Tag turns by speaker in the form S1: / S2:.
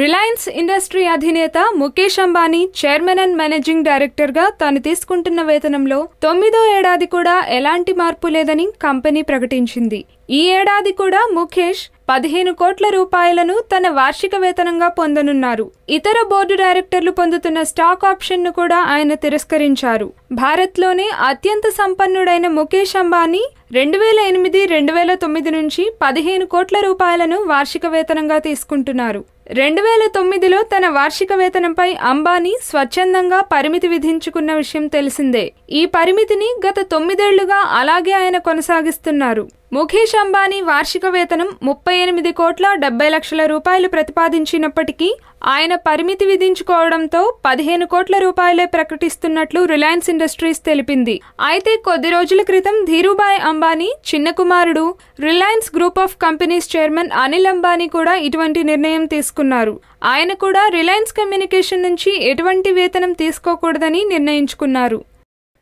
S1: Reliance industry అధినేత Mukesh Ambani chairman and managing డైరెక్టర్గా తాను తీసుకుంటున్న వేతనంలో తొమ్మిదో ఏడాది కూడా ఎలాంటి మార్పు లేదని కంపెనీ ప్రకటించింది ఈ ఏడాది కూడా ముఖేష్ పదిహేను కోట్ల రూపాయలను తన వార్షిక వేతనంగా పొందనున్నారు ఇతర బోర్డు డైరెక్టర్లు పొందుతున్న స్టాక్ ఆప్షన్ను కూడా ఆయన తిరస్కరించారు భారత్లోనే అత్యంత సంపన్నుడైన ముఖేష్ అంబానీ రెండు వేల ఎనిమిది రెండు వేల తొమ్మిది నుంచి పదిహేను కోట్ల రూపాయలను వార్షిక వేతనంగా తీసుకుంటున్నారు రెండు వేల తొమ్మిదిలో తన వార్షిక వేతనంపై అంబానీ స్వచ్ఛందంగా పరిమితి విధించుకున్న విషయం తెలిసిందే ఈ పరిమితిని గత తొమ్మిదేళ్లుగా అలాగే ఆయన కొనసాగిస్తున్నారు ముఖేష్ అంబానీ వార్షిక వేతనం ముప్పై ఎనిమిది కోట్ల డెబ్బై లక్షల రూపాయలు ప్రతిపాదించినప్పటికీ ఆయన పరిమితి విధించుకోవడంతో పదిహేను కోట్ల రూపాయలే ప్రకటిస్తున్నట్లు రిలయన్స్ ఇండస్ట్రీస్ తెలిపింది అయితే కొద్ది రోజుల క్రితం ధీరుభాయ్ అంబానీ చిన్న కుమారుడు Reliance group of companies chairman Anil Ambani కూడా ఇటువంటి నిర్ణయం తీసుకున్నారు ఆయన కూడా రిలయన్స్ కమ్యూనికేషన్ నుంచి ఎటువంటి వేతనం తీసుకోకూడదని నిర్ణయించుకున్నారు